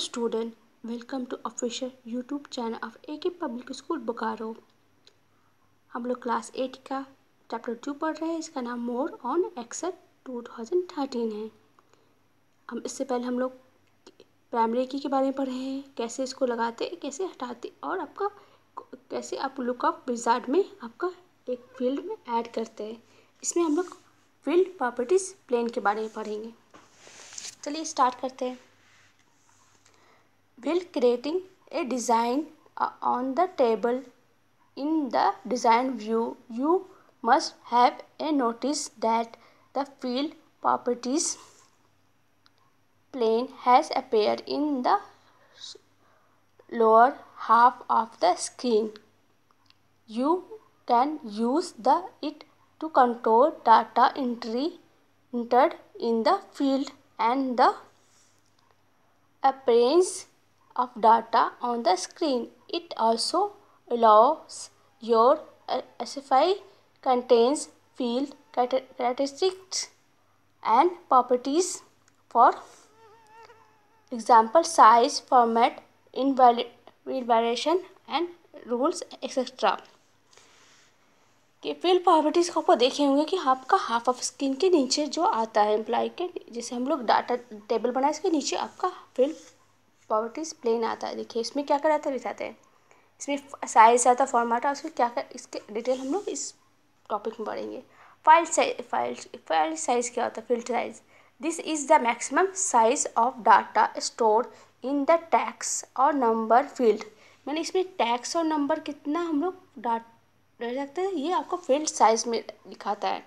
Student welcome to official YouTube channel of A K public school Bokaro हम लोग class eight का chapter two पढ़ रहे हैं इसका नाम मोर ऑन एक्सर थर्टीन है हम इससे पहले हम लोग प्राइमरी की के बारे में पढ़े हैं कैसे इसको लगाते कैसे हटाते और आपका कैसे आप लुकअप रिजार्ट में आपका एक फील्ड में ऐड करते हैं इसमें हम लोग फील्ड प्रॉपर्टीज़ प्लेन के बारे में पढ़ेंगे चलिए स्टार्ट करते हैं while creating a design uh, on the table in the design view you must have a notice that the field properties plane has appeared in the lower half of the screen. You can use the it to control data entry entered in the field and the appearance of data on the screen. It also allows your SFI contains field characteristics and properties for example size, format, invalid variation and rules etc. कि field properties को आपको देखे होंगे कि आपका half of screen के नीचे जो आता है एम्प्लॉय के जैसे हम लोग डाटा टेबल बनाए इसके नीचे आपका फील प्रॉपर्टीज प्लेन आता है देखिए इसमें क्या क्या रहता है दिखाते हैं इसमें साइज आता है फॉर्मेट आता है क्या क्या इसके डिटेल हम लोग इस टॉपिक में पढ़ेंगे file size file file size क्या होता है field size this is the maximum size of data store in the text और नंबर फील्ड मैंने इसमें टैक्स और नंबर कितना हम लोग डाट रह सकते हैं ये आपको फील्ड साइज में दिखाता है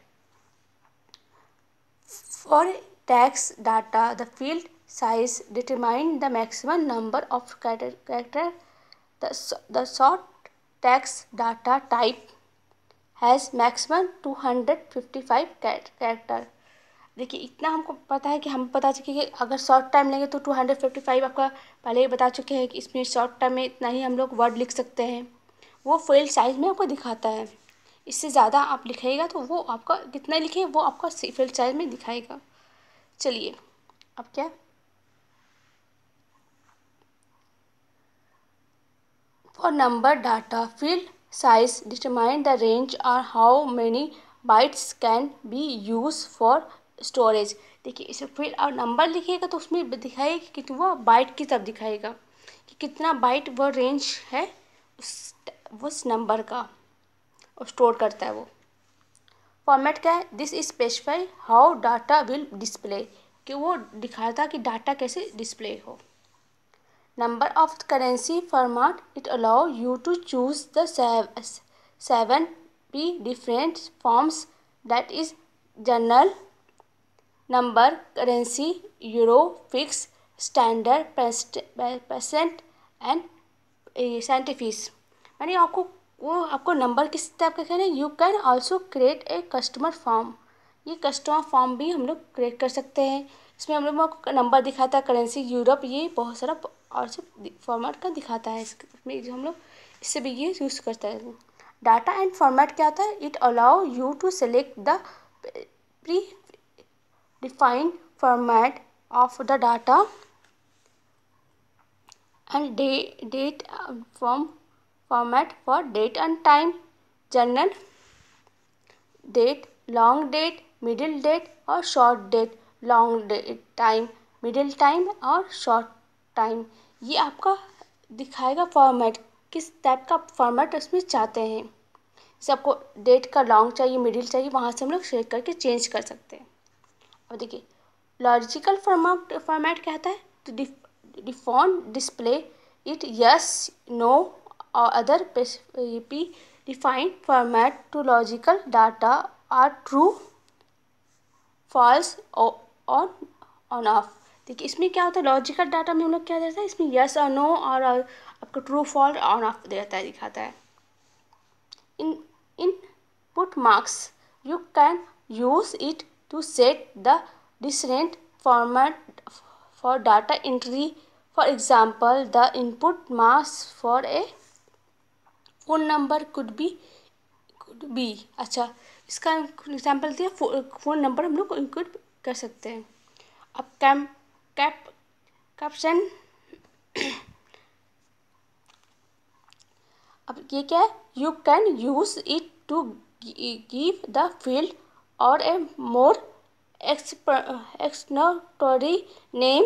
for text data the field size determine the maximum number of character the, the short text data type has maximum 255 character देखिए इतना हमको पता है कि हम बता चुके हैं कि अगर शॉर्ट टाइम लेंगे तो टू हंड्रेड फिफ्टी फाइव आपका पहले ही बता चुके हैं कि इसमें शॉर्ट टाइम में इतना ही हम लोग वर्ड लिख सकते हैं वो फुल साइज़ में आपको दिखाता है इससे ज़्यादा आप लिखेगा तो वो आपका कितना लिखे वो आपका फुल साइज़ में दिखाएगा चलिए अब क्या For number data, field size determine the range or how many bytes can be used for storage. देखिए इसे फिर और नंबर लिखिएगा तो उसमें दिखाएगा कि कितना बाइट की तरफ दिखाएगा कि कितना बाइट वो रेंज है उस उस नंबर का और स्टोर करता है वो फॉर्मेट क्या है this is specify how data will display कि वो दिखाता कि डाटा कैसे डिस्प्ले हो number of currency format it allow you to choose the seven be different forms that is journal number currency euro fixed standard percent and scientific मैंने आपको वो आपको नंबर किस टाइप का कहना है you can also create a customer form ये customer form भी हम लोग क्रिएट कर सकते हैं इसमें हम लोग को नंबर दिखाता है करेंसी यूरोप ये बहुत सारा और सब फॉर्मेट का दिखाता है इसमें हम लोग इससे भी ये यूज़ करते हैं डाटा एंड फॉर्मेट क्या होता है it allow you to select the predefined format of the data and day date form format for date and time general date long date middle date और short date long date time middle time और short time ये आपका दिखाएगा format किस type का format उसमें चाहते हैं जैसे आपको डेट का लॉन्ग चाहिए मिडिल चाहिए वहाँ से हम लोग शेयर करके चेंज कर सकते हैं अब देखिए लॉजिकल फॉर्मेट फॉर्मेट कहता है तो default display it yes no और other predefined format to logical data are true false on on off देखिए इसमें क्या होता है लॉजिकल डाटा में हम लोग क्या देता है इसमें यस और नो uh, और आपको ट्रू फॉल्ट ऑन ऑफ देता है दिखाता है in input marks you can use it to set the different format for data entry for example the input marks for a phone number could be could be अच्छा इसका example दिया phone number हम लोग include कर सकते हैं अब cam cap caption अब ये क्या है you can use it to give the field और a more explanatory name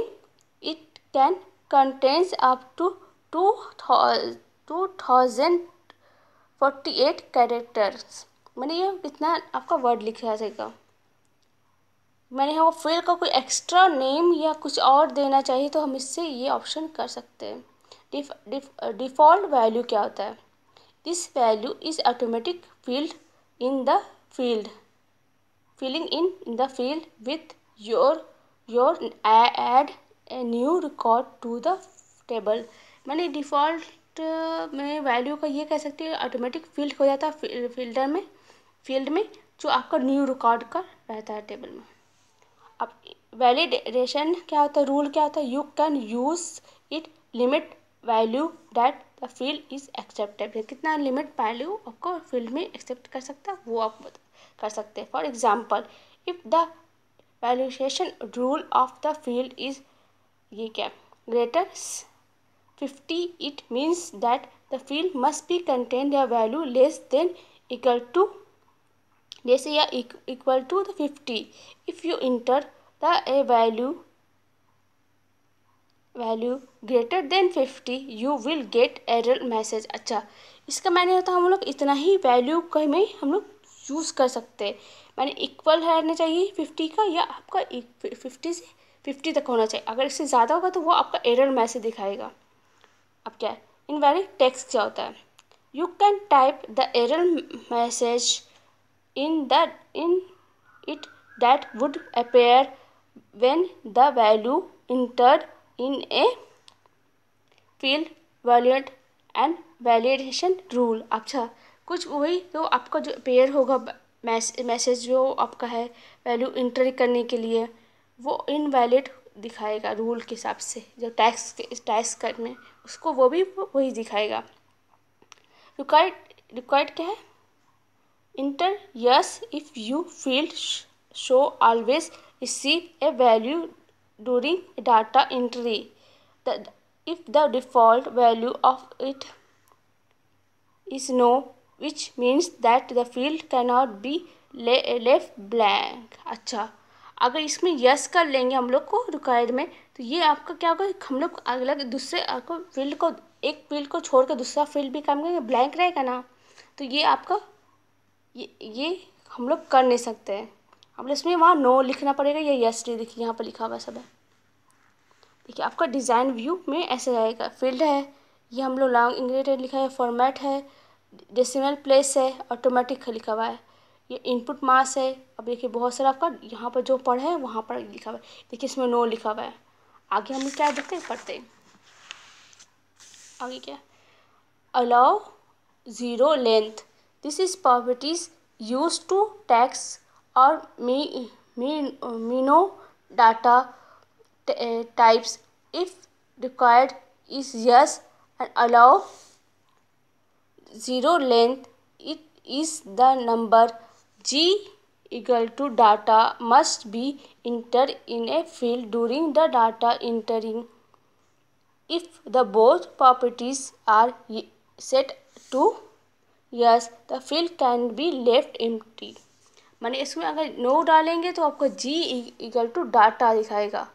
it can contains up to to two thousand forty eight characters मैंने ये कितना आपका वर्ड लिखा जाएगा मैंने यहाँ वो का कोई एक्स्ट्रा नेम या कुछ और देना चाहिए तो हम इससे ये ऑप्शन कर सकते हैं डिफ़ॉल्ट वैल्यू क्या होता है this value is automatic field in the field in in the field with your your add a new record to the table मैंने डिफ़ॉल्ट में वैल्यू का ये कह सकती है ऑटोमेटिक फील्ड हो जाता है फील्डर में फील्ड में जो आपका न्यू रिकॉर्ड का रहता है टेबल में अब वैलिडेशन क्या होता है रूल क्या होता है you can use it limit value that the field is acceptable कितना लिमिट वैल्यू आपको फील्ड में एक्सेप्ट कर सकता है वो आप कर सकते हैं for example if the valuation rule of the field is ये क्या greater fifty it means that the field must be contain the value less than equal to जैसे या equal to the fifty if you enter the a value value greater than fifty you will get error message अच्छा इसका मैंने होता हम लोग इतना ही value का में हम लोग यूज़ कर सकते हैं मैंने इक्वल रहना चाहिए फिफ्टी का या आपका फिफ्टी से फिफ्टी तक होना चाहिए अगर इससे ज़्यादा होगा तो वो आपका एरर मैसेज दिखाएगा अब क्या है इन वैल्यू टेक्स्ट क्या होता है you can type the error message in that in it that would appear when the value entered in a field valued and validation rule अच्छा कुछ वही तो आपका जो पेयर होगा मैसेज जो आपका है वैल्यू इंटर करने के लिए वो इनवैलिड दिखाएगा रूल के हिसाब से जो टैक्स के टैक्स करने उसको वो भी वही दिखाएगा रिक्वायर्ड रिक्वायर्ड क्या है enter yes if you field show always receive a value during data entry the if the default value of it is no which means that the field cannot be left blank अच्छा अगर इसमें yes कर लेंगे हम लोग को required में तो ये आपका क्या होगा हम लोग अलग दूसरे आपको फील्ड को एक फील्ड को छोड़ कर दूसरा फील्ड भी काम करेंगे ब्लैंक रहेगा ना तो ये आपका ये ये हम लोग कर नहीं सकते हैं हम लोग इसमें वहाँ नो लिखना पड़ेगा या यस नहीं देखिए यहाँ पर लिखा हुआ सब है देखिए आपका डिज़ाइन व्यू में ऐसे रहेगा फील्ड है ये हम लोग लॉन्ग इंग्रेडेड लिखा है फॉर्मेट है डेसिमल प्लेस है ऑटोमेटिक लिखा हुआ है ये इनपुट मास है अब देखिए बहुत सारा आपका यहाँ पर जो पढ़ है वहाँ पर लिखा हुआ है देखिए इसमें नो लिखा हुआ है आगे हम लोग क्या देखते हैं पढ़ते हैं आगे क्या allow zero length This is properties used to tax or me, me, mino data eh, types if required is yes and allow zero length it is the number g equal to data must be entered in a field during the data entering if the both properties are set to yes the field can be left टी मैंने इसमें अगर no डालेंगे तो आपको जी equal to data दिखाएगा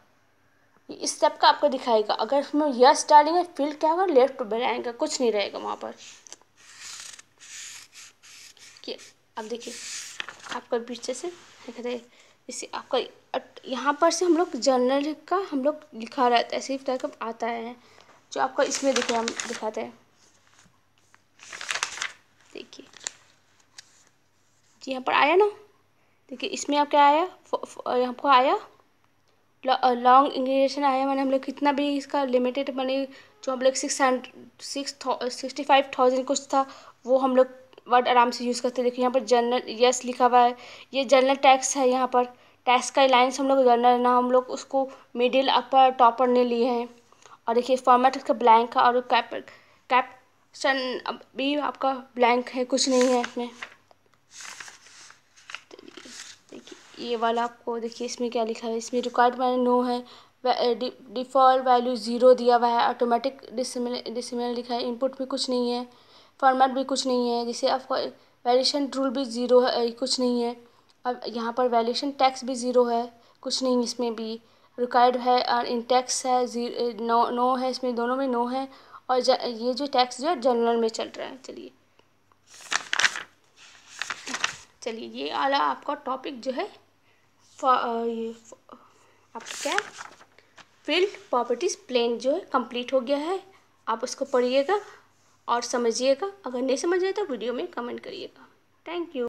इस step का आपको दिखाएगा अगर इसमें यस डालेंगे फील्ड क्या होगा लेफ्ट बनाएगा कुछ नहीं रहेगा वहाँ पर कि अब देखिए आपका पीछे से इसे आपका यहाँ पर से हम लोग जर्नल का हम लोग लिखा रहता है सिर्फ टाइप आता है जो आपको इसमें दिखा दिखाते हैं देखिए जी यहाँ पर आया ना देखिए इसमें आप क्या आया यहाँ पर आया लॉन्ग इंग्रेडिएशन आया मैंने हम लोग कितना भी इसका लिमिटेड मनी जो हम लोग six hundred six sixty five thousand कुछ था वो हम लोग वर्ड आराम से यूज़ करते देखिए यहाँ पर जनरल यस लिखा हुआ है ये जनरल टैक्स है यहाँ पर टैक्स का लाइन हम लोग जनरल ना हम लोग उसको मिडिल अपर टॉपर ने लिए हैं और देखिए फॉर्मेट उसका ब्लैंक है और कैप कैप सन अभी आपका ब्लैंक है कुछ नहीं है इसमें देखिए ये वाला आपको देखिए इसमें क्या लिखा है इसमें रिक्वायरमेंट नो है डिफ़ॉल्ट वैल्यू ज़ीरो दिया हुआ है ऑटोमेटिक डिसमिल लिखा है इनपुट भी कुछ नहीं है फॉर्मेट भी कुछ नहीं है जैसे आपको वैल्यूशन रूल भी ज़ीरो है कुछ नहीं है अब यहाँ पर वैल्यूशन टैक्स भी ज़ीरो है कुछ नहीं इसमें भी रिक्वायर्ड है और इन टैक्स है नो नो है इसमें दोनों में नो है और ये जो टैक्स जो है जनरल में चल रहा है चलिए चलिए ये आला आपका टॉपिक जो है ये आपका फील्ड प्रॉपर्टीज प्लेन जो है कंप्लीट हो गया है आप उसको पढ़िएगा और समझिएगा अगर नहीं समझ आए तो वीडियो में कमेंट करिएगा थैंक यू